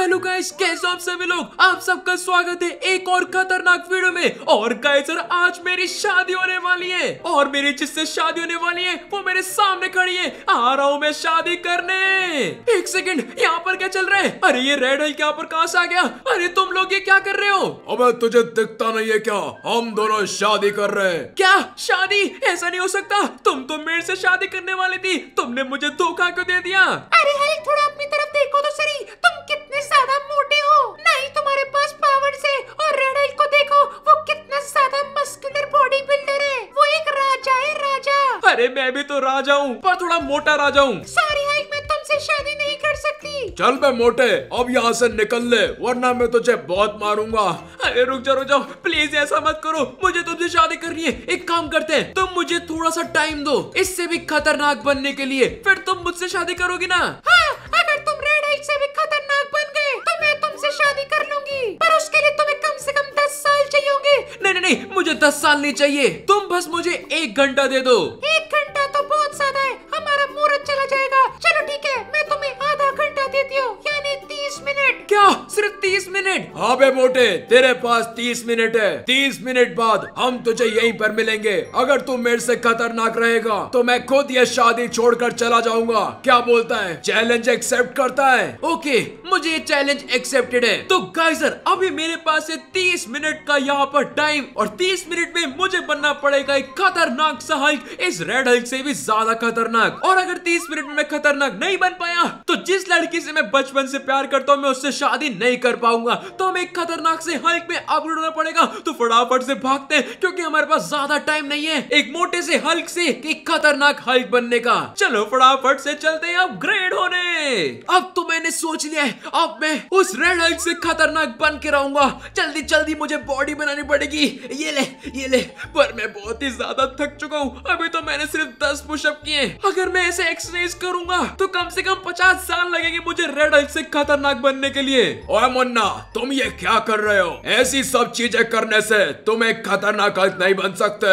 hello guys कैसे आप सभी लोग आप सबका स्वागत है एक और खतरनाक वीडियो में और गाइस सर आज मेरी शादी होने वाली है और मेरी जिससे शादी होने वाली है वो मेरे सामने खड़ी है आ रहा हूँ मैं शादी करने एक सेकंड यहाँ पर क्या चल रहा है अरे ये रेड हल यहाँ पर कहा आ गया अरे तुम लोग ये क्या कर रहे हो अब तुझे दिखता नहीं है क्या हम दोनों शादी कर रहे हैं क्या शादी ऐसा नहीं हो सकता तुम तो मेरे से शादी करने वाली थी तुमने मुझे धोखा क्यों दे दिया अरे थोड़ा अपनी तरफ देखो तो सही तुम कितने कितने ज्यादा मोटे हो नहीं तुम्हारे पास पावर है और रेडेल को देखो वो कितना ज्यादा मस्कुलर बॉडी बिल्डर है वो एक राजा है राजा अरे मैं भी तो राजा हूँ पर थोड़ा मोटा राजा हूँ सॉरी हाइक मैं तुमसे शादी नहीं कर सकती चल मैं मोटे अब यहाँ से निकल ले वरना मैं तुझे बहुत मारूंगा अरे रुक जा रुक जाओ प्लीज ऐसा मत करो मुझे तुमसे शादी करनी है एक काम करते हैं तुम मुझे थोड़ा सा टाइम दो इससे भी खतरनाक बनने के लिए फिर तुम मुझसे शादी करोगी ना हाँ, अगर तुम रेड हाइट से भी खतरनाक शादी कर लूंगी पर उसके लिए तुम्हें कम से कम दस साल चाहिए होंगे नहीं नहीं नहीं मुझे दस साल नहीं चाहिए तुम बस मुझे एक घंटा दे दो एक घंटा तो बहुत ज्यादा है हमारा मुहूर्त अच्छा चला जाएगा चलो ठीक है मैं तुम्हें आधा घंटा देती हूँ यानी तीस मिनट क्या सिर्फ तीस मिनट हाँ बे मोटे तेरे पास तीस मिनट है तीस मिनट बाद हम तुझे यहीं पर मिलेंगे अगर तू मेरे से खतरनाक रहेगा तो मैं खुद ये शादी छोड़कर चला जाऊंगा क्या बोलता है चैलेंज एक्सेप्ट करता है ओके मुझे ये चैलेंज एक्सेप्टेड है तो गाइजर अभी मेरे पास है तीस मिनट का यहाँ पर टाइम और तीस मिनट में मुझे बनना पड़ेगा एक खतरनाक सा हल्क इस रेड हल्क से भी ज्यादा खतरनाक और अगर तीस मिनट में खतरनाक नहीं बन पाया तो जिस लड़की से मैं बचपन से प्यार करता हूँ मैं उससे शादी नहीं कर पाऊंगा तो हमें खतरनाक से हल्क में अब होना पड़ेगा तो फटाफट से भागते हैं क्योंकि हमारे पास ज्यादा टाइम नहीं है एक मोटे से हल्क से एक खतरनाक हल्क बनने का चलो फटाफट से चलते हैं अपग्रेड होने अब तो मैंने सोच लिया है अब मैं उस रेड हल्क से खतरनाक बन के रहूंगा जल्दी जल्दी मुझे बॉडी बनानी पड़ेगी ये ले ये ले पर मैं बहुत ही ज्यादा थक चुका हूँ अभी तो मैंने सिर्फ दस पुशअप किए अगर मैं ऐसे एक्सरसाइज करूंगा तो कम से कम पचास साल लगेंगे मुझे रेड हल्क से खतरनाक बनने के लिए ओए मुन्ना तुम ये क्या कर रहे हो ऐसी सब चीजें करने से तुम एक खतरनाक हाइक नहीं बन सकते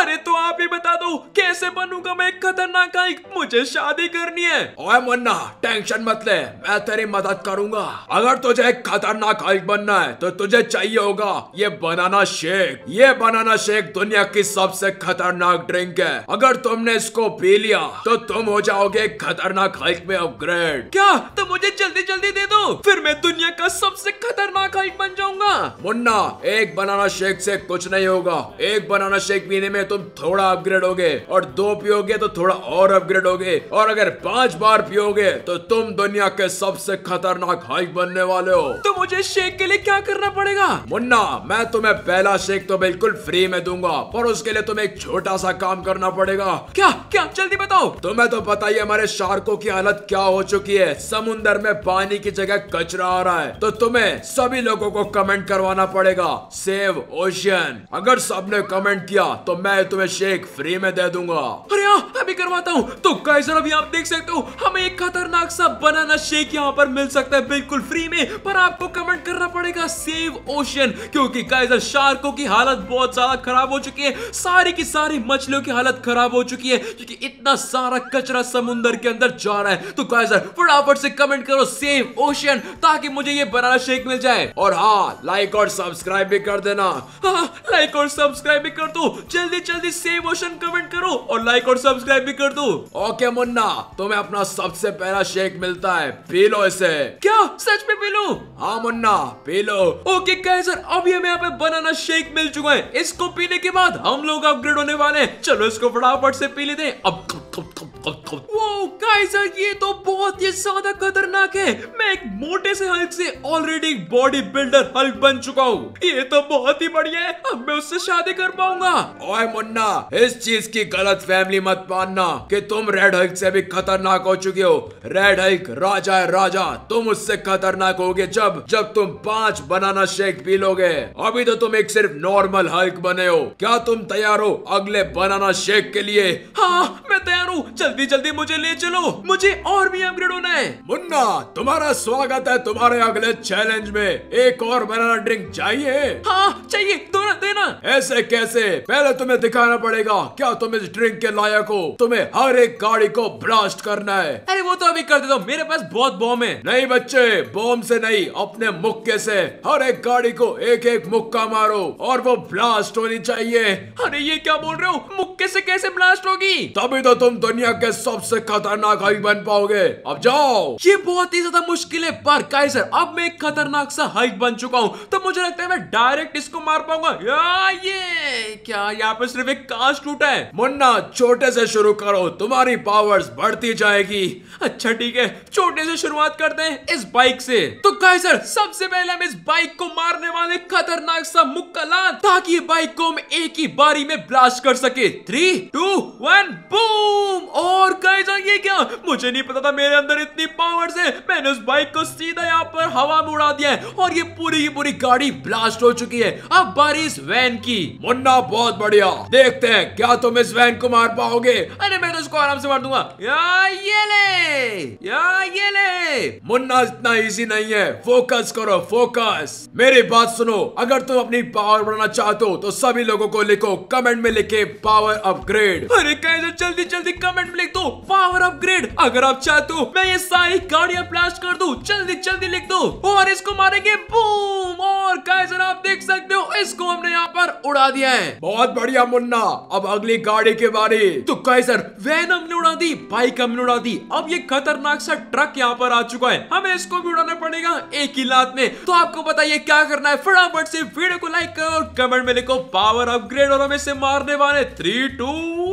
अरे तो आप ही बता दो कैसे बनूंगा मैं एक खतरनाक हाइक मुझे शादी करनी है ओए मुन्ना टेंशन मत ले मैं तेरी मदद करूंगा अगर तुझे एक खतरनाक हाइक बनना है तो तुझे चाहिए होगा ये बनाना शेक ये बनाना शेक दुनिया की सबसे खतरनाक ड्रिंक है अगर तुमने इसको पी लिया तो तुम हो जाओगे खतरनाक हाइक में अपग्रेड क्या तो मुझे जल्दी जल्दी दे दो फिर मैं दुनिया का का सबसे खतरनाक हाइक बन जाऊंगा मुन्ना एक बनाना शेक से कुछ नहीं होगा एक बनाना शेक पीने में तुम थोड़ा अपग्रेड होगे और दो पियोगे तो थोड़ा और अपग्रेड होगे और अगर पांच बार पियोगे तो तुम दुनिया के सबसे खतरनाक हाइक बनने वाले हो तो मुझे शेक के लिए क्या करना पड़ेगा मुन्ना मैं तुम्हें पहला शेक तो बिल्कुल फ्री में दूंगा पर उसके लिए तुम्हें एक छोटा सा काम करना पड़ेगा क्या क्या जल्दी बताओ तुम्हें तो बताइए हमारे शार्कों की हालत क्या हो चुकी है समुन्दर में पानी की जगह कचरा आ रहा है तो तुम्हें सभी लोगों को कमेंट करवाना पड़ेगा सेव ओशियन अगर सबने कमेंट किया तो मैं तुम्हें शेक फ्री में दे दूंगा अरे अभी हाँ, करवाता हूँ तो कैसर अभी आप देख सकते हो हमें एक खतरनाक सा बनाना शेक यहाँ पर मिल सकता है बिल्कुल फ्री में पर आपको कमेंट करना पड़ेगा सेव ओशियन क्योंकि कैसर शार्कों की हालत बहुत ज्यादा खराब हो चुकी है सारी की सारी मछलियों की हालत खराब हो चुकी है क्योंकि इतना सारा कचरा समुंदर के अंदर जा रहा है तो कैसर फटाफट से कमेंट करो सेव ओशियन ताकि मुझे ये लिए बनाना शेक मिल जाए और हाँ लाइक और सब्सक्राइब भी कर देना हाँ लाइक और सब्सक्राइब भी कर दो जल्दी जल्दी सेम ओशन कमेंट करो और लाइक और सब्सक्राइब भी कर दो ओके मुन्ना तुम्हें अपना सबसे पहला शेक मिलता है पी लो इसे क्या सच में पी लो हाँ मुन्ना पी लो ओके कह सर अभी हमें यहाँ पे बनाना शेक मिल चुका है इसको पीने के बाद हम लोग अपग्रेड होने वाले चलो इसको फटाफट से पी लेते हैं अब कप कप कप गाइस तो- ये तो बहुत ही ज्यादा खतरनाक है मैं एक मोटे से हल्क से ऑलरेडी बॉडी बिल्डर हल्क बन चुका हूँ ये तो बहुत ही बढ़िया है अब मैं उससे शादी कर पाऊंगा ओए मुन्ना इस चीज की गलत फैमिली मत मानना कि तुम रेड हल्क से भी खतरनाक हो चुके हो रेड हल्क राजा है राजा तुम उससे खतरनाक गए जब जब तुम पांच बनाना शेक पी लोगे अभी तो तुम एक सिर्फ नॉर्मल हल्क बने हो क्या तुम तैयार हो अगले बनाना शेक के लिए हाँ मैं तैयार हूँ चल जल्दी जल्दी मुझे ले चलो मुझे और भी अपग्रेड होना है मुन्ना तुम्हारा स्वागत है तुम्हारे अगले चैलेंज में एक और बनाना ड्रिंक चाहिए हाँ चाहिए दोनों देना ऐसे कैसे पहले तुम्हें दिखाना पड़ेगा क्या तुम इस ड्रिंक के लायक हो तुम्हें हर एक गाड़ी को ब्लास्ट करना है अरे वो तो अभी कर देता हूँ मेरे पास बहुत बॉम्ब है नहीं बच्चे बॉम्ब से नहीं अपने मुक्के से हर एक गाड़ी को एक एक मुक्का मारो और वो ब्लास्ट होनी चाहिए अरे ये क्या बोल रहे हो मुक्के से कैसे ब्लास्ट होगी तभी तो तुम दुनिया के सबसे खतरनाक हई बन पाओगे अब जाओ ये बहुत ही ज्यादा मुश्किल है पर काइसर अब मैं एक खतरनाक सा हाइक बन चुका हूँ तो मुझे लगता है मैं डायरेक्ट इसको मार पाऊंगा ये क्या यहाँ पे सिर्फ एक कांच टूटा है मुन्ना छोटे से शुरू करो तुम्हारी पावर्स बढ़ती जाएगी अच्छा ठीक है छोटे से शुरुआत करते हैं इस बाइक से तो काइसर सबसे पहले हम इस बाइक को मारने वाले खतरनाक सा मुक्कला ताकि ये बाइक को हम एक ही बारी में ब्लास्ट कर सके थ्री टू वन बूम ओ और गाइस ये क्या मुझे नहीं पता था मेरे अंदर इतनी पावर्स है मैंने उस बाइक को सीधा यहाँ पर हवा में उड़ा दिया है और ये पूरी की पूरी गाड़ी ब्लास्ट हो चुकी है अब बारी इस वैन की मुन्ना बहुत बढ़िया देखते हैं क्या तुम इस वैन को मार पाओगे अरे मैं तो इसको आराम से मार दूंगा या ये ले या ये ले मुन्ना इतना इजी नहीं है फोकस करो फोकस मेरी बात सुनो अगर तुम अपनी पावर बढ़ाना चाहते हो तो सभी लोगों को लिखो कमेंट में लिखे पावर अपग्रेड अरे कैसे जल्दी जल्दी कमेंट में लिख दो पावर अपग्रेड अगर आप चाहते हो मैं ये सारी गाड़ियां ब्लास्ट कर दू जल्दी जल्दी लिख दो और इसको मारेंगे बूम और कैसे आप देख सकते हो इसको हमने यहाँ पर उड़ा दिया है बहुत बढ़िया मुन्ना अब अगली गाड़ी के बारे तो कैसर वैन हमने उड़ा दी बाइक हमने उड़ा दी अब ये खतरनाक सा ट्रक यहाँ पर आ चुका है हमें इसको भी उड़ाना पड़ेगा एक ही लात में तो आपको बताइए क्या करना है फटाफट से वीडियो को लाइक करो और कमेंट में लिखो पावर अपग्रेड और हमें इसे मारने वाले थ्री टू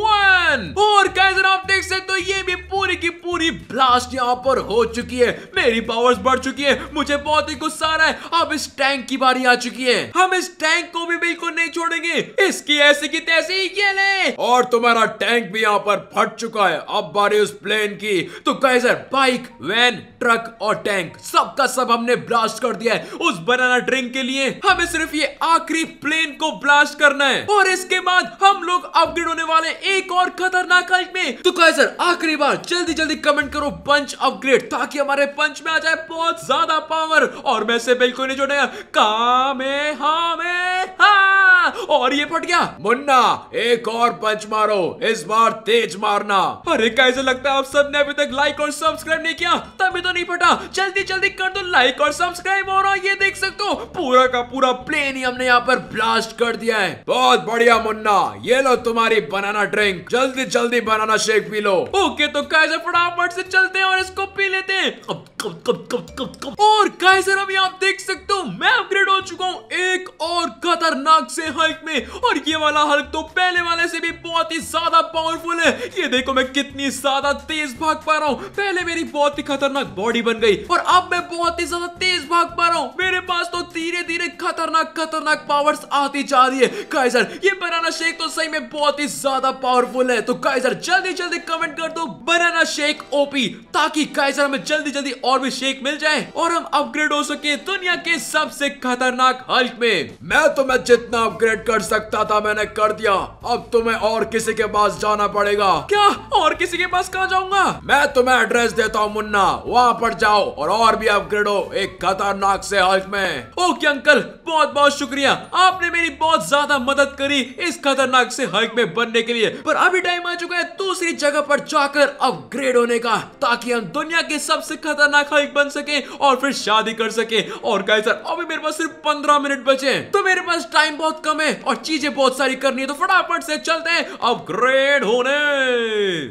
वन और कैसर आप देख सकते हो ये भी पूरी की पूरी ब्लास्ट यहाँ पर हो चुकी है मेरी पावर्स बढ़ चुकी है मुझे बहुत ही गुस्सा आ रहा है अब इस टैंक की बारी आ चुकी है हम इस टैंक को भी बिल्कुल नहीं छोड़ेंगे इसकी ऐसी की तैसी ही ले और तुम्हारा टैंक भी यहाँ पर फट चुका है अब बारी उस प्लेन की तो कैसर बाइक वैन ट्रक और टैंक सबका सब हमने ब्लास्ट कर दिया है उस बनाना ड्रिंक के लिए हमें सिर्फ ये आखिरी प्लेन को ब्लास्ट करना है और इसके बाद हम लोग अपग्रेड होने वाले एक और खतरनाक में तो सर आखिरी बार जल्दी जल्दी कमेंट करो पंच अपग्रेड ताकि हमारे पंच में आ जाए बहुत ज्यादा पावर और मैं से बिल्कुल नहीं जुड़ेगा कामे में हा और ये फट गया मुन्ना एक और पंच मारो इस बार तेज मारना अरे कैसे लगता है आप सबने अभी तक लाइक और सब्सक्राइब नहीं किया तभी तो नहीं फटा जल्दी जल्दी कर दो लाइक और सब्सक्राइब और हाँ, ये देख सकते हो पूरा का पूरा प्लेन ही हमने यहाँ पर ब्लास्ट कर दिया है बहुत बढ़िया मुन्ना ये लो तुम्हारी बनाना ड्रिंक जल्दी जल्दी बनाना शेक पी लो ओके तो कैसे फटाफट से चलते हैं और इसको पी लेते हैं अब कब कब कब कब कब और कैसे अभी आप देख सकते हो मैं अपग्रेड हो चुका हूँ एक और खतरनाक से हल्क में और ये वाला हल्क तो पहले वाले से भी बहुत ही ज्यादा पावरफुल है ये देखो मैं कितनी ज्यादा तेज भाग पा रहा हूँ पहले मेरी बहुत ही खतरनाक बॉडी बन गई और अब मैं बहुत ही ज्यादा तेज भाग पा रहा हूँ मेरे पास तो धीरे धीरे खतरनाक खतरनाक पावर आती जा रही है काइजर ये बनाना शेक तो सही में बहुत ही ज्यादा पावरफुल है तो काइजर जल्दी जल्दी कमेंट कर दो बनाना शेक ओपी ताकि काइजर हमें जल्दी जल्दी और भी शेक मिल जाए और हम अपग्रेड हो सके दुनिया के सबसे खतरनाक हल्क में मैं तो मैं जितना अपग्रेड कर सकता था मैंने कर दिया अब तुम्हें और किसी के पास जाना पड़ेगा क्या और किसी के पास कहा जाऊंगा मैं तुम्हें एड्रेस देता हूँ मुन्ना वहाँ पर जाओ और और भी अपग्रेड हो एक खतरनाक से हल्क में ओके अंकल बहुत बहुत शुक्रिया आपने मेरी बहुत ज्यादा मदद करी इस खतरनाक से हल्क में बनने के लिए पर अभी टाइम आ चुका है दूसरी जगह पर जाकर अपग्रेड होने का ताकि हम दुनिया के सबसे खतरनाक हल्क बन सके और फिर शादी कर सके और सर अभी मेरे पास सिर्फ पंद्रह मिनट बचे तो मेरे पास टाइम बहुत कम कम है और चीजें बहुत सारी करनी है तो फटाफट से चलते हैं अपग्रेड होने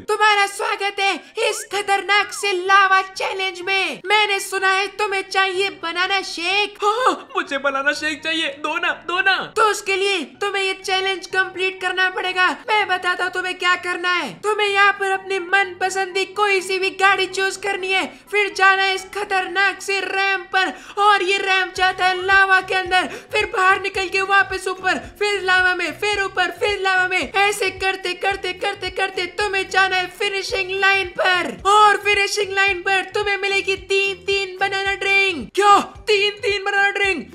तुम्हारा स्वागत है इस खतरनाक से लावा चैलेंज में मैंने सुना है तुम्हें चाहिए बनाना शेक हाँ, हाँ, मुझे बनाना शेक चाहिए दो ना दो ना तो उसके लिए तुम्हें ये चैलेंज कंप्लीट करना पड़ेगा मैं बताता हूँ तुम्हें क्या करना है तुम्हें यहाँ पर अपने मन पसंदी कोई सी भी गाड़ी चूज करनी है फिर जाना है इस खतरनाक से रैम पर और ये रैम जाता है लावा के अंदर फिर बाहर निकल के वापस ऊपर ऊपर फिर लावा में फिर ऊपर फिर लावा में ऐसे करते करते करते करते तुम्हें जाना है फिनिशिंग लाइन पर और फिनिशिंग लाइन पर तुम्हें मिलेगी तीन तीन बनाना ड्रिंक क्यों तीन तीन बनाना ड्रिंक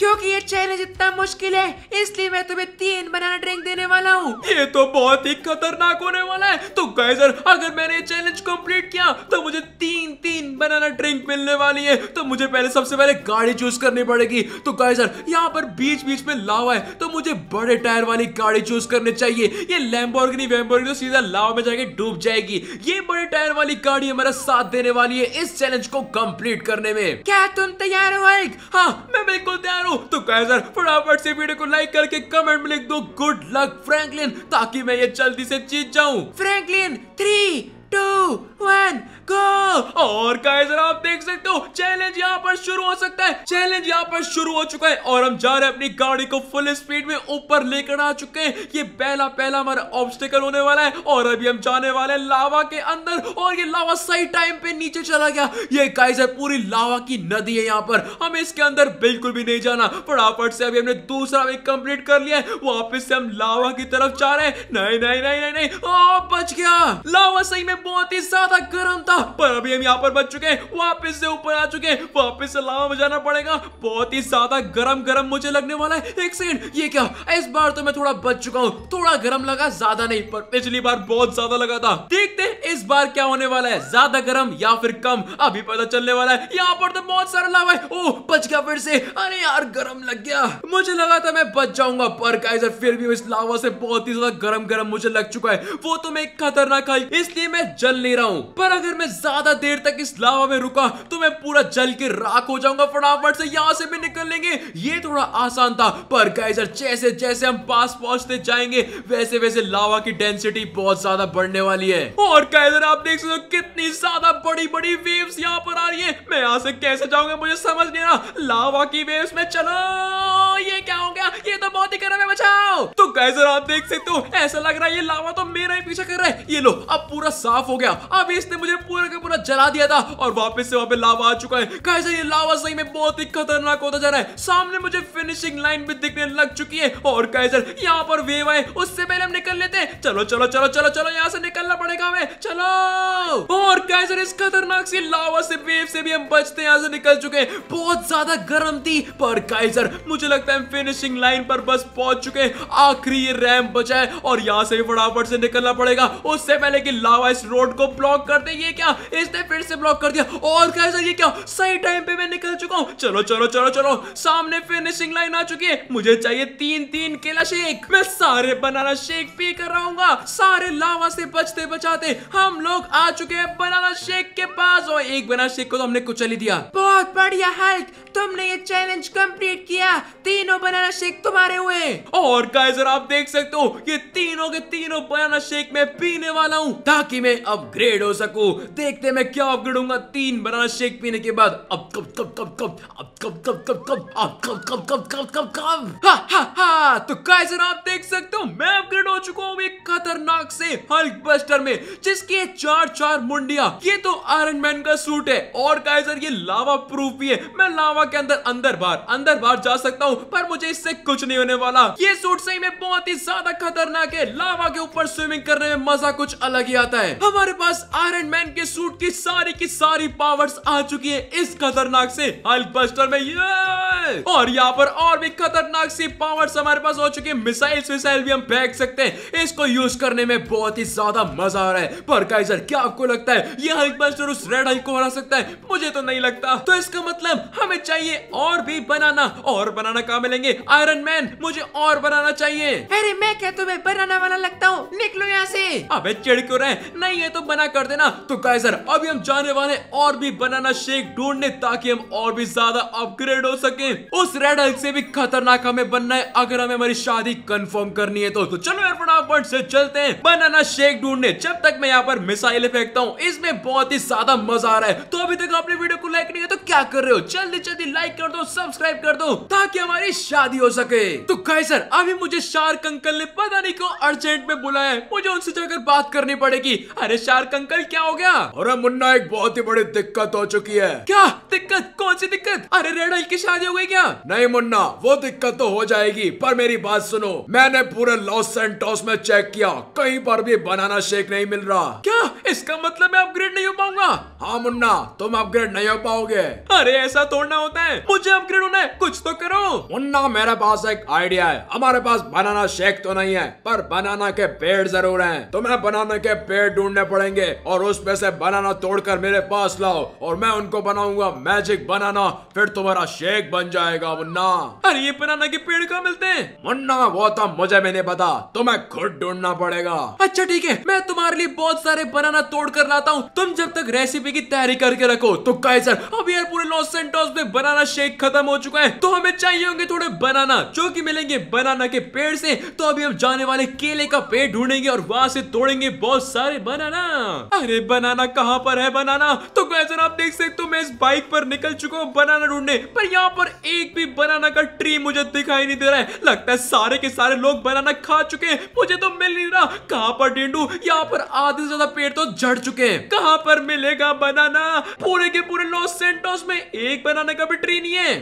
क्योंकि ये चैलेंज इतना मुश्किल है इसलिए मैं तुम्हें तीन बनाना ड्रिंक देने वाला हूँ ये तो बहुत ही खतरनाक होने वाला है तो गाइजर अगर मैंने ये चैलेंज कम्प्लीट किया तो मुझे तीन तीन बनाना ड्रिंक मिलने वाली है तो मुझे पहले सबसे पहले गाड़ी चूज करनी पड़ेगी तो गाइजर यहाँ पर बीच बीच में लावा है तो मुझे बड़े टायर वाली गाड़ी चूज करनी चाहिए ये लैम्बोर्गिनी तो वैम्बोर्गिनी सीधा लावा में जाके डूब जाएगी ये बड़े टायर वाली गाड़ी हमारा साथ देने वाली है इस चैलेंज को कंप्लीट करने में क्या तुम तैयार हो हाँ मैं बिल्कुल तैयार हूँ हो तो कैसर फटाफट से वीडियो को लाइक करके कमेंट में लिख दो गुड लक फ्रैंकलिन ताकि मैं ये जल्दी से जीत जाऊं फ्रैंकलिन थ्री टू वन का और गाइस आप देख सकते हो चैलेंज यहाँ पर शुरू हो सकता है चैलेंज यहाँ पर शुरू हो चुका है और हम जा रहे हैं अपनी गाड़ी को फुल स्पीड में ऊपर लेकर आ चुके हैं ये पहला पहला हमारा ऑब्स्टिकल होने वाला है और अभी हम जाने वाले हैं लावा के अंदर और ये लावा सही टाइम पे नीचे चला गया ये गाइस पूरी लावा की नदी है यहाँ पर हमें इसके अंदर बिल्कुल भी नहीं जाना फटाफट से अभी हमने दूसरा भी कंप्लीट कर लिया है वापस से हम लावा की तरफ जा रहे हैं नहीं नहीं नहीं नहीं नहीं बच गया लावा सही में बहुत ही ज्यादा गर्म था पर अभी हम यहाँ पर बच चुके हैं वापस से ऊपर आ चुके हैं वापस से लावा में जाना पड़ेगा बहुत ही ज्यादा गर्म गर्म मुझे लगने वाला है एक सेकंड ये क्या इस बार तो मैं थोड़ा बच चुका हूँ थोड़ा गर्म लगा ज्यादा नहीं पर पिछली बार बहुत ज्यादा लगा था देखते इस बार क्या होने वाला है ज्यादा गर्म या फिर कम अभी पता चलने वाला है यहाँ पर तो बहुत सारा लावा है ओ बच गया फिर से अरे यार गर्म लग गया मुझे लगा था मैं बच जाऊंगा पर काइजर फिर भी इस लावा से बहुत ही ज्यादा गर्म गर्म मुझे लग चुका है वो तो मैं खतरनाक है इसलिए मैं जल नहीं रहा हूँ पर अगर मैं ज्यादा देर तक इस लावा में रुका तो मैं पूरा जल के राख हो जाऊंगा फटाफट से यहां से भी निकल लेंगे ये थोड़ा आसान था पर गाइजर जैसे जैसे हम पास पहुंचते जाएंगे वैसे वैसे लावा की डेंसिटी बहुत ज्यादा बढ़ने वाली है और गाइजर आप देख सकते हो कितनी ज्यादा बड़ी बड़ी वेव यहाँ पर आ रही है मैं यहाँ से कैसे जाऊंगा मुझे समझ नहीं रहा लावा की वेव में चलो ये क्या हो गया ये तो बहुत ही गर्म है बचाओ तो गाइजर आप देख सकते हो ऐसा लग रहा है ये लावा तो मेरा ही पीछा कर रहा है ये लो अब पूरा साफ हो गया अब इसने मुझे पूरा पूरा का पूरा जला दिया था और वापस से वहां पे लावा आ चुका है कैसे ये लावा सही में बहुत ही खतरनाक होता जा रहा है सामने मुझे फिनिशिंग लाइन भी दिखने लग चुकी है और कैसे यहाँ पर वेव आए उससे पहले हम निकल चलो चलो चलो चलो चलो यहाँ से निकलना पड़ेगा हमें चलो और गाइस इस खतरनाक सी लावा से वेव से भी हम बचते यहाँ से निकल चुके बहुत ज्यादा गर्म थी पर गाइसर मुझे लगता है फिनिशिंग लाइन पर बस पहुंच चुके आखिरी ये रैम बचा है और यहाँ से भी फटाफट से निकलना पड़ेगा उससे पहले कि लावा इस रोड को ब्लॉक कर दे ये क्या इसने फिर से ब्लॉक कर दिया और गाइसर ये क्या सही टाइम पे मैं निकल चुका हूँ चलो चलो चलो चलो सामने फिनिशिंग लाइन आ चुकी है मुझे चाहिए तीन तीन केला शेक मैं सारे बनाना शेक पी कर रहा हूँ दूंगा सारे लावा से बचते बचाते हम लोग आ चुके हैं बनाना शेक के पास और एक बनाना शेक को तो हमने कुचल ही दिया बहुत बढ़िया हल्क तुमने ये चैलेंज कंप्लीट किया तीनों बनाना शेक तुम्हारे हुए और गाइजर आप देख सकते हो ये तीनों के तीनों बनाना शेक में पीने वाला हूँ ताकि मैं अपग्रेड हो सकू देखते मैं क्या अपग्रेड हूँ तीन बनाना शेक पीने के बाद अब कब कब कब कब अब कब कब कब कब अब कब कब कब कब कब कब हा हा तो गाइजर आप देख सकते हो मैं अपग्रेड हो चुका हूँ खतरनाक से हल्क बस्टर में जिसके चार चार मुंडिया ये तो आयरन मैन का सूट है और गाइजर ये लावा प्रूफ भी है मैं लावा के अंदर अंदर बाहर अंदर बाहर जा सकता हूँ पर मुझे इससे कुछ नहीं होने वाला ये सूट सही में बहुत ही ज्यादा खतरनाक है लावा के ऊपर स्विमिंग करने में मजा कुछ अलग ही आता है हमारे पास आयरन मैन के सूट की सारी की सारी पावर्स आ चुकी है इस खतरनाक से हल्क बस्टर में ये और यहाँ पर और भी खतरनाक सी पावर्स हमारे पास हो चुकी है मिसाइल मिसाइल भी हम फेंक सकते हैं इसको यूज करने में बहुत ही ज्यादा मजा आ रहा है पर काइजर क्या आपको लगता है ये हल्क मास्टर उस रेड हल्क को हरा सकता है मुझे तो नहीं लगता तो इसका मतलब हमें चाहिए और भी बनाना और बनाना कहा मिलेंगे आयरन मैन मुझे और बनाना चाहिए अरे मैं क्या तुम्हें बनाना वाला लगता हूँ निकलो यहाँ से अबे चिड़ क्यों रहे नहीं है तो बना कर देना तो काइजर अभी हम जाने वाले और भी बनाना शेक ढूंढने ताकि हम और भी ज्यादा अपग्रेड हो सके उस रेड हल्क से भी खतरनाक हमें बनना है अगर हमें हमारी शादी कंफर्म करनी है तो, तो चलो यार फटाफट से तो चलते हैं बनाना शेक ढूंढने जब तक मैं यहाँ पर मिसाइल फेंकता हूँ इसमें बहुत ही ज्यादा मजा आ रहा है तो अभी तक आपने वीडियो को लाइक नहीं किया तो क्या कर रहे हो जल्दी जल्दी लाइक कर दो सब्सक्राइब कर दो ताकि हमारी शादी हो सके तो कहे सर अभी मुझे शार्क अंकल ने पता नहीं क्यों अर्जेंट में बुलाया है मुझे उनसे जाकर बात करनी पड़ेगी अरे शार्क अंकल क्या हो गया अरे मुन्ना एक बहुत ही बड़ी दिक्कत हो चुकी है क्या दिक्कत कौन सी दिक्कत अरे रेड हिल की शादी हो गई क्या नहीं मुन्ना वो दिक्कत तो हो जाएगी पर मेरी बात सुनो मैंने पूरे लॉस सेंटोस में चेक किया कहीं पर भी बनाना शेक नहीं मिल रहा क्या इसका मतलब मैं अपग्रेड नहीं हो पाऊंगा हाँ मुन्ना तुम अपग्रेड नहीं हो पाओगे अरे ऐसा तोड़ना होता है मुझे अपग्रेड होना है कुछ तो करो मुन्ना मेरे पास एक आइडिया है हमारे पास बनाना शेक तो नहीं है पर बनाना के पेड़ जरूर है तुम्हें बनाना के पेड़ ढूंढने पड़ेंगे और उसमें से बनाना तोड़कर मेरे पास लाओ और मैं उनको बनाऊंगा मैजिक बना बनाना फिर तुम्हारा शेख बन जाएगा मुन्ना अरे ये बनाना के पेड़ कहाँ मिलते हैं मुन्ना वो तो मुझे मैंने पता तुम्हें खुद ढूंढना पड़ेगा अच्छा ठीक है मैं तुम्हारे लिए बहुत सारे बनाना तोड़ कर लाता हूँ तुम जब तक रेसिपी की तैयारी करके रखो तो कहे सर अब यार पूरे लॉस सेंटोस में बनाना शेक खत्म हो चुका है तो हमें चाहिए होंगे थोड़े बनाना जो की मिलेंगे बनाना के पेड़ से तो अभी हम जाने वाले केले का पेड़ ढूंढेंगे और वहाँ से तोड़ेंगे बहुत सारे बनाना अरे बनाना कहाँ पर है बनाना तो कैसे आप देख सकते हो मैं इस बाइक पर निकल चुका चुका हूँ बनाना ढूंढने पर यहाँ पर एक भी बनाना का ट्री मुझे दिखाई नहीं दे रहा है लगता है सारे के सारे लोग बनाना खा चुके हैं मुझे तो मिल नहीं रहा कहाँ पर डेंडू यहाँ पर आधे से ज्यादा पेड़ तो झड़ चुके हैं कहाँ पर मिलेगा बनाना पूरे के पूरे लॉस सेंटोस में एक बनाना का भी ट्री नहीं है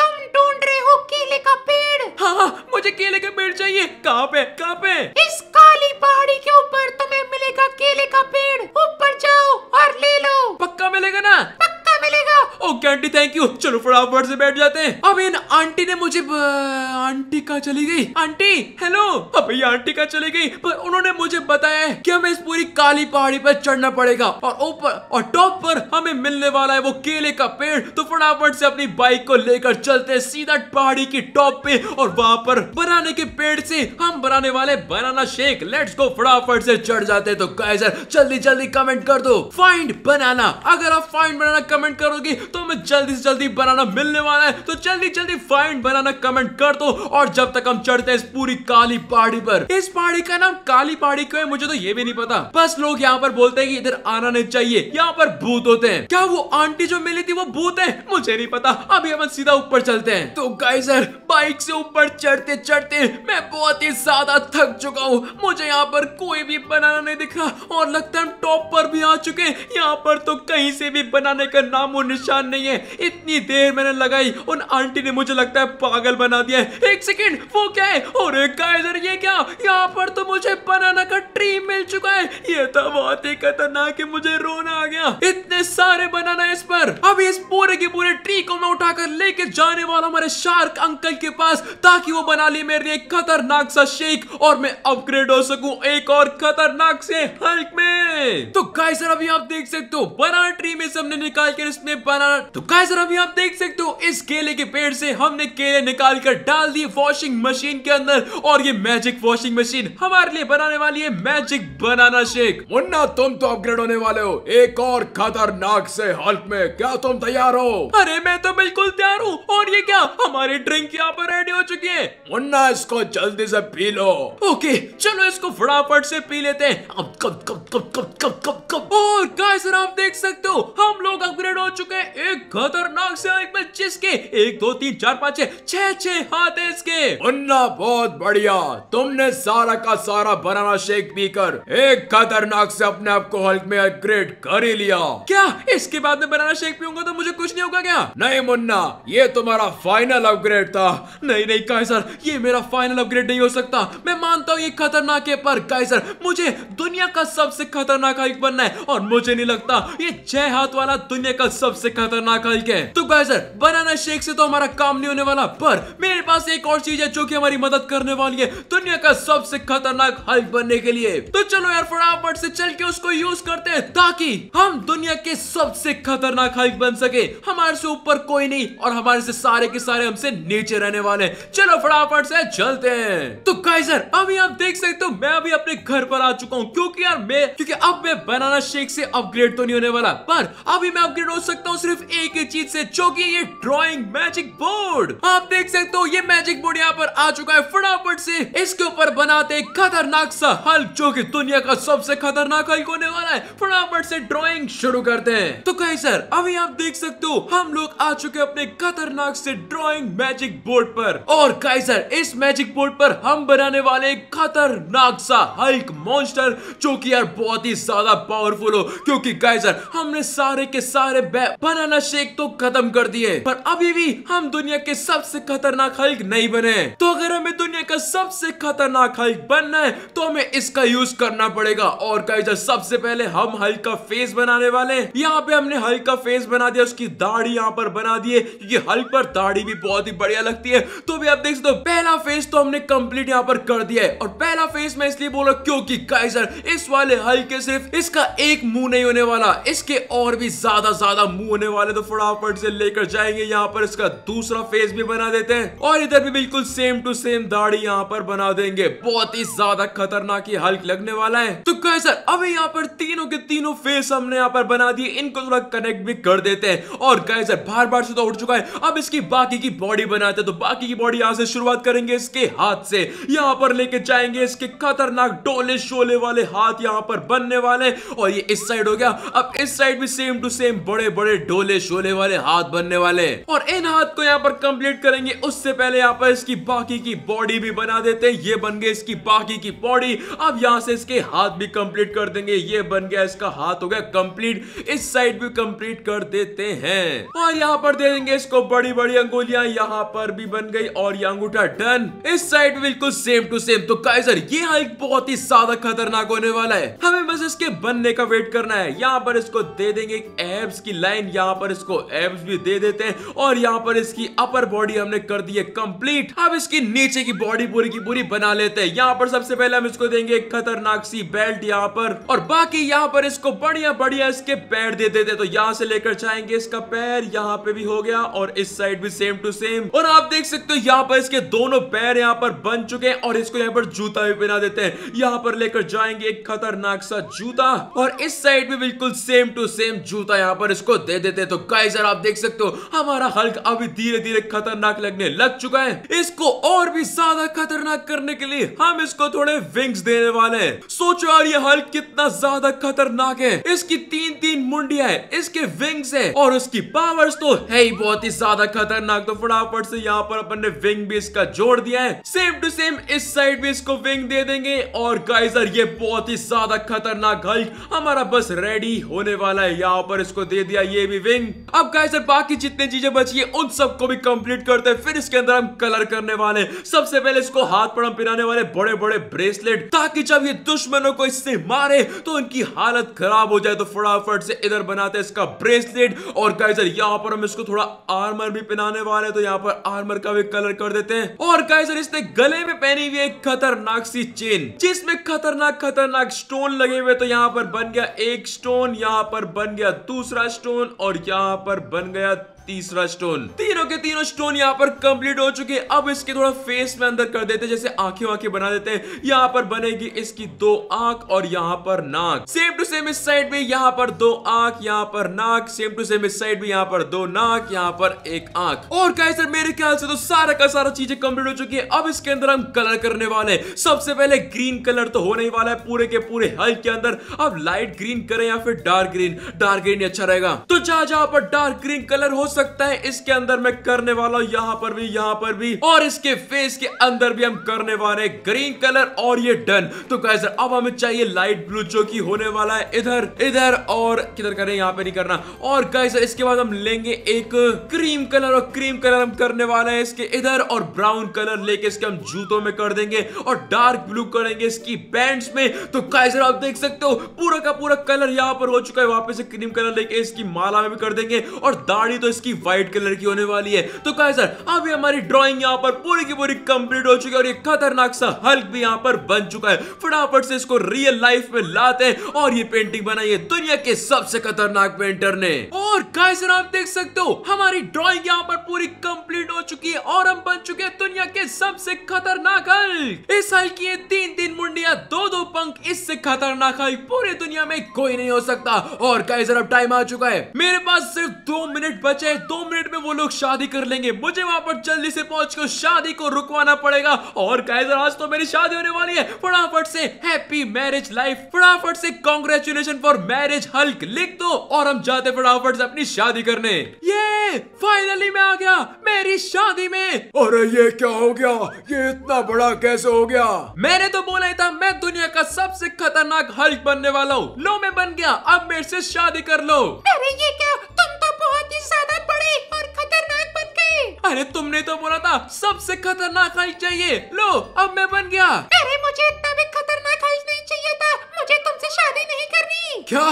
तुम ढूंढ रहे हो केले का पेड़ हाँ, हाँ मुझे केले का पेड़ चाहिए कहाँ पे कहाँ पे इस काली पहाड़ी के ऊपर तुम्हें मिलेगा केले का पेड़ ऊपर जाओ और ले लो पक्का मिलेगा ना पक्का पैसा मिलेगा ओके आंटी थैंक यू चलो फटाफट से बैठ जाते हैं अब इन आंटी ने मुझे आंटी कहा चली गई आंटी हेलो अब ये आंटी कहा चली गई पर उन्होंने मुझे बताया कि हमें इस पूरी काली पहाड़ी पर चढ़ना पड़ेगा और ऊपर और टॉप पर हमें मिलने वाला है वो केले का पेड़ तो फटाफट से अपनी बाइक को लेकर चलते हैं सीधा पहाड़ी की टॉप पे और वहाँ पर बनाने के पेड़ से हम बनाने वाले बनाना शेक लेट्स गो फटाफट से चढ़ जाते हैं तो कैसे जल्दी जल्दी कमेंट कर दो फाइंड बनाना अगर आप फाइंड बनाना कमेंट कमेंट करोगी तो हमें जल्दी से जल्दी बनाना मिलने वाला है तो जल्दी जल्दी फाइंड बनाना कमेंट कर दो और जब तक हम चढ़ते हैं इस पूरी काली पहाड़ी पर इस पहाड़ी का नाम काली पहाड़ी क्यों है मुझे तो ये भी नहीं पता बस लोग यहाँ पर बोलते हैं कि इधर आना नहीं चाहिए यहाँ पर भूत होते हैं क्या वो आंटी जो मिली थी वो भूत है मुझे नहीं पता अभी हम सीधा ऊपर चलते हैं तो गाइजर बाइक से ऊपर चढ़ते चढ़ते मैं बहुत ही ज्यादा थक चुका हूँ मुझे यहाँ पर कोई भी बनाना नहीं दिख रहा और लगता है टॉप पर भी आ चुके यहाँ पर तो कहीं से भी बनाने का नामो निशान नहीं है इतनी देर मैंने लगाई उन आंटी ने मुझे लगता है पागल बना दिया है एक सेकेंड वो क्या है और एक गाइजर ये क्या यहाँ पर तो मुझे बनाना का ट्री मिल चुका है ये तो बहुत ही खतरनाक है मुझे रोना आ गया इतने सारे बनाना इस पर अब इस पूरे के पूरे ट्री को मैं उठाकर लेके जाने वाला हमारे शार्क अंकल के पास ताकि वो बना लिए मेरे लिए खतरनाक सा शेक और मैं अपग्रेड हो सकूं एक और खतरनाक से हल्क में तो गाइजर अभी आप देख सकते हो बना ट्री में सबने निकाल के लेकर उसमें बनाना तो गाइस और अभी आप देख सकते हो इस केले के पेड़ से हमने केले निकाल कर डाल दिए वॉशिंग मशीन के अंदर और ये मैजिक वॉशिंग मशीन हमारे लिए बनाने वाली है मैजिक बनाना शेक मुन्ना तुम तो अपग्रेड होने वाले हो एक और खतरनाक से हल्क में क्या तुम तैयार हो अरे मैं तो बिल्कुल तैयार हूँ और ये क्या हमारी ड्रिंक यहाँ पर रेडी हो चुकी है मुन्ना इसको जल्दी ऐसी पी लो ओके चलो इसको फटाफट ऐसी पी लेते हैं अब कब कब और गाइस आप देख सकते हो हम लोग अपग्रेड पेड़ हो चुके हैं एक खतरनाक से एक में जिसके एक दो तीन चार पाँच छह छह हाथ है इसके मुन्ना बहुत बढ़िया तुमने सारा का सारा बनाना शेक पीकर एक खतरनाक से अपने आप को हल्क में अपग्रेड कर ही लिया क्या इसके बाद में बनाना शेक पीऊंगा तो मुझे कुछ नहीं होगा क्या नहीं मुन्ना ये तुम्हारा फाइनल अपग्रेड था नहीं नहीं कायसर ये मेरा फाइनल अपग्रेड नहीं हो सकता मैं मानता हूँ ये खतरनाक है पर कायसर मुझे दुनिया का सबसे खतरनाक हाइक बनना है और मुझे नहीं लगता ये छह हाथ वाला दुनिया का का सबसे खतरनाक हल्क है तो सर बनाना शेक से तो हमारा काम नहीं होने वाला पर मेरे पास एक और चीज है जो की हमारी मदद करने वाली है दुनिया का सबसे खतरनाक हल्क बनने के लिए तो चलो यार फटाफट से चल के उसको यूज करते हैं ताकि हम दुनिया के सबसे खतरनाक हल्क बन सके हमारे से ऊपर कोई नहीं और हमारे से सारे के सारे हमसे नीचे रहने वाले चलो फटाफट से चलते हैं तो गाइजर अभी आप देख सकते हो मैं अभी अपने घर पर आ चुका हूँ क्योंकि यार मैं क्योंकि अब मैं बनाना शेक से अपग्रेड तो नहीं होने वाला पर अभी मैं अपग्रेड हो सकता हूँ सिर्फ एक ही चीज से जो कि ये ड्राइंग मैजिक बोर्ड आप देख सकते हो ये मैजिक बोर्ड यहाँ पर आ चुका है फटाफट से इसके ऊपर बनाते खतरनाक सा हल जो की दुनिया का सबसे खतरनाक हल्क होने वाला है फटाफट से ड्रॉइंग शुरू करते हैं तो कहीं सर अभी आप देख सकते हो हम लोग आ चुके अपने खतरनाक से ड्रॉइंग मैजिक बोर्ड पर और कहीं सर इस मैजिक बोर्ड पर हम बनाने वाले खतरनाक सा हल्क मॉन्स्टर जो कि यार बहुत ही ज्यादा पावरफुल हो क्योंकि गाइजर हमने सारे के सारे बनाना शेक तो खत्म कर दिए पर अभी भी हम दुनिया के सबसे खतरनाक हल्क नहीं बने तो अगर हमें दुनिया का सबसे खतरनाक हल्क बनना है तो हमें इसका यूज करना पड़ेगा और कहीं सबसे पहले हम हल्क का फेस बनाने वाले यहाँ पे हमने हल्क का फेस बना दिया उसकी दाढ़ी यहाँ पर बना दिए क्योंकि हल्क पर दाढ़ी भी बहुत ही बढ़िया लगती है तो भी आप देख सकते हो पहला फेस तो हमने कंप्लीट यहाँ पर कर दिया है और पहला फेस मैं इसलिए बोला क्योंकि काइजर इस वाले हल्के सिर्फ इसका एक मुंह नहीं होने वाला इसके और भी ज्यादा ज्यादा ज्यादा मुंह होने वाले तो फटाफट से लेकर जाएंगे यहाँ पर इसका दूसरा फेस भी बना देते हैं और इधर भी बिल्कुल सेम टू सेम दाढ़ी यहाँ पर बना देंगे बहुत ही ज्यादा खतरनाक ही हल्क लगने वाला है तो कह सर अभी यहाँ पर तीनों के तीनों फेस हमने यहाँ पर बना दिए इनको थोड़ा कनेक्ट भी कर देते हैं और कह सर बार बार से तो उठ चुका है अब इसकी बाकी की बॉडी बनाते तो बाकी की बॉडी यहाँ से शुरुआत करेंगे इसके हाथ से यहाँ पर लेके जाएंगे इसके खतरनाक डोले शोले वाले हाथ यहाँ पर बनने वाले और ये इस साइड हो गया अब इस साइड भी सेम टू सेम बड़े बड़े डोले शोले वाले हाथ बनने वाले और इन हाथ को यहाँ पर कंप्लीट करेंगे उससे पहले यहाँ पर इसकी बाकी की बॉडी भी बना देते हैं ये बन गए इसकी बाकी की बॉडी अब यहाँ से इसके हाथ भी कंप्लीट कर देंगे ये बन गया इसका हाथ हो गया कंप्लीट इस साइड भी कंप्लीट कर देते हैं और यहाँ पर दे देंगे इसको बड़ी बड़ी अंगुलियां यहाँ पर भी बन गई और ये अंगूठा डन इस साइड बिल्कुल सेम टू सेम तो काइजर ये हाइक बहुत ही ज्यादा खतरनाक होने वाला है हमें बस इसके बनने का वेट करना है यहाँ पर इसको दे देंगे एब्स इसकी लाइन यहाँ पर इसको एब्स भी दे देते हैं और यहाँ पर इसकी अपर बॉडी हमने कर दी है कंप्लीट अब इसकी नीचे की बॉडी पूरी की पूरी बना लेते हैं यहाँ पर सबसे पहले हम इसको देंगे खतरनाक सी बेल्ट यहाँ पर और बाकी यहाँ पर इसको बढ़िया बढ़िया इसके पैर दे देते तो यहाँ से लेकर जाएंगे इसका पैर यहाँ पे भी हो गया और इस साइड भी सेम टू सेम और आप देख सकते हो यहाँ पर इसके दोनों पैर यहाँ पर बन चुके हैं और इसको यहाँ पर जूता भी पहना देते हैं यहाँ पर लेकर जाएंगे एक खतरनाक सा जूता और इस साइड भी बिल्कुल सेम टू सेम जूता यहाँ पर इसको दे देते तो गाइजर आप देख सकते हो हमारा हल्क अभी धीरे धीरे खतरनाक लगने लग चुका है इसको और भी ज्यादा खतरनाक करने के लिए हम इसको थोड़े विंग्स देने वाले हैं सोचो यार ये हल्क कितना ज्यादा खतरनाक है इसकी तीन तीन मुंडिया है इसके विंग्स है और उसकी पावर्स तो है ही बहुत ही ज्यादा खतरनाक तो फटाफट से यहाँ पर अपन ने विंग भी इसका जोड़ दिया है सेम टू सेम इस साइड भी इसको विंग दे देंगे और गाइजर ये बहुत ही ज्यादा खतरनाक हल्क हमारा बस रेडी होने वाला है यहाँ पर इसको दे दिया ये भी विंग अब गाइस सर बाकी जितने चीजें बची है उन सबको भी कंप्लीट करते हैं फिर इसके अंदर हम कलर करने वाले सबसे पहले इसको हाथ पर हम पिराने वाले बड़े बड़े ब्रेसलेट ताकि जब ये दुश्मनों को इससे मारे तो उनकी हालत खराब हो जाए तो फटाफट से इधर बनाते हैं इसका ब्रेसलेट और गाइस सर यहाँ पर हम इसको थोड़ा आर्मर भी पहनाने वाले तो यहाँ पर आर्मर का भी कलर कर देते हैं और गाइस सर इसने गले में पहनी हुई एक खतरनाक सी चेन जिसमें खतरनाक खतरनाक स्टोन लगे हुए तो यहाँ पर बन गया एक स्टोन यहाँ पर बन गया दूसरा स्टोन और यहाँ पर बन गया तीसरा स्टोन तीनों के तीनों स्टोन यहाँ पर कंप्लीट हो चुके अब इसके थोड़ा फेस में अंदर कर देते जैसे आंखें वाखे बना देते हैं यहाँ पर बनेगी इसकी दो आंख और यहाँ पर नाक सेम टू सेम इस साइड में यहाँ पर दो आंख यहाँ पर नाक सेम टू सेम इस साइड में यहाँ पर दो नाक यहाँ पर एक आंख और सर मेरे ख्याल से तो सारा का सारा चीजें कंप्लीट हो चुकी है अब इसके अंदर हम कलर करने वाले सबसे पहले ग्रीन कलर तो होने ही वाला है पूरे के पूरे हल के अंदर अब लाइट ग्रीन करें या फिर डार्क ग्रीन डार्क ग्रीन अच्छा रहेगा तो जहां जहां पर डार्क ग्रीन कलर हो सकता है इसके अंदर मैं करने वाला हूँ यहाँ पर भी यहाँ पर भी और इसके फेस के अंदर भी हम करने वाले ग्रीन कलर और ये डन तो कैसे अब हमें चाहिए लाइट ब्लू जो की होने वाला है इधर इधर और किधर करें यहाँ पे नहीं करना और कैसे इसके बाद हम लेंगे एक क्रीम कलर और क्रीम कलर हम करने वाले हैं इसके इधर और ब्राउन कलर लेके इसके हम जूतों में कर देंगे और डार्क ब्लू करेंगे इसकी पैंट्स में तो काइजर आप देख सकते हो पूरा का पूरा कलर यहाँ पर हो चुका है वापस से क्रीम कलर लेके इसकी माला में भी कर देंगे और दाढ़ी तो इसकी उसकी व्हाइट कलर की होने वाली है तो कहा सर अभी हमारी ड्रॉइंग यहाँ पर पूरी की पूरी कंप्लीट हो चुकी है और ये खतरनाक सा हल्क भी यहाँ पर बन चुका है फटाफट से इसको रियल लाइफ में लाते हैं और ये पेंटिंग बनाई है दुनिया के सबसे खतरनाक पेंटर ने और गाइस आप देख सकते हो हमारी ड्रॉइंग यहाँ पर पूरी कंप्लीट हो चुकी है और हम बन चुके हैं दुनिया के सबसे खतरनाक हल्क इस हल्क की तीन तीन मुंडिया दो दो पंख इससे खतरनाक हल्क पूरी दुनिया में कोई नहीं हो सकता और गाइस अब टाइम आ चुका है मेरे पास सिर्फ दो मिनट बचे शायद दो मिनट में वो लोग शादी कर लेंगे मुझे वहां पर जल्दी से पहुंचकर शादी को रुकवाना पड़ेगा और गाइस आज तो मेरी शादी होने वाली है फटाफट से हैप्पी मैरिज लाइफ फटाफट से कॉन्ग्रेचुलेशन फॉर मैरिज हल्क लिख दो और हम जाते फटाफट से अपनी शादी करने ये फाइनली मैं आ गया मेरी शादी में अरे ये क्या हो गया ये इतना बड़ा कैसे हो गया मैंने तो बोला ही था मैं दुनिया का सबसे खतरनाक हल्क बनने वाला हूँ लो मैं बन गया अब मेरे से शादी कर लो अरे ये क्या तुम तो बहुत ही ज्यादा बड़े और खतरनाक बन गए अरे तुमने तो बोला था सबसे खतरनाक हल चाहिए लो अब मैं बन गया अरे मुझे इतना भी खतरनाक हल नहीं चाहिए था मुझे तुमसे शादी नहीं करनी क्या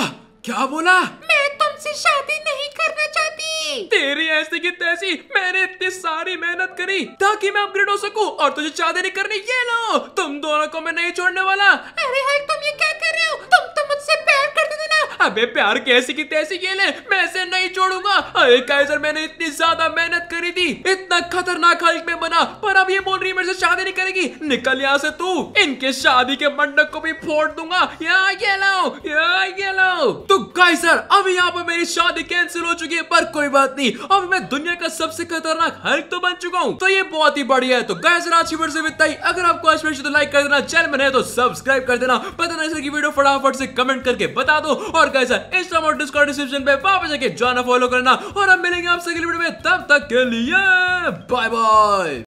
क्या बोला मैं तुमसे शादी नहीं करना चाहती तेरी ऐसी की तैसी मैंने इतनी सारी मेहनत करी ताकि मैं अपग्रेड हो सकूं और तुझे शादी नहीं करनी ये लो तुम दोनों को मैं नहीं छोड़ने वाला अरे हल तुम ये क्या अबे प्यार कैसी की तैसी ये ले मैं ऐसे नहीं छोड़ूंगा अरे कैसर मैंने इतनी ज्यादा मेहनत करी थी इतना खतरनाक हल्क में बना पर अब ये बोल रही मेरे से शादी नहीं करेगी निकल यहाँ से तू इनके शादी के मंडप को भी फोड़ दूंगा या ये लाओ या ये लाओ तो कैसर अब यहाँ पर मेरी शादी कैंसिल हो चुकी है पर कोई बात नहीं अब मैं दुनिया का सबसे खतरनाक हल्क तो बन चुका हूँ तो ये बहुत ही बढ़िया है तो कैसर आज की वीडियो से बिताई अगर आपको आज तो लाइक कर देना चैनल में नहीं तो सब्सक्राइब कर देना पता नहीं सर की वीडियो फटाफट से कमेंट करके बता दो और कैसा इंस्टाग्राम और डिस्कॉर्ड डिस्क्रिप्शन पे वापस जाके जाना फॉलो करना और हम मिलेंगे आपसे अगली वीडियो में तब तक के लिए बाय बाय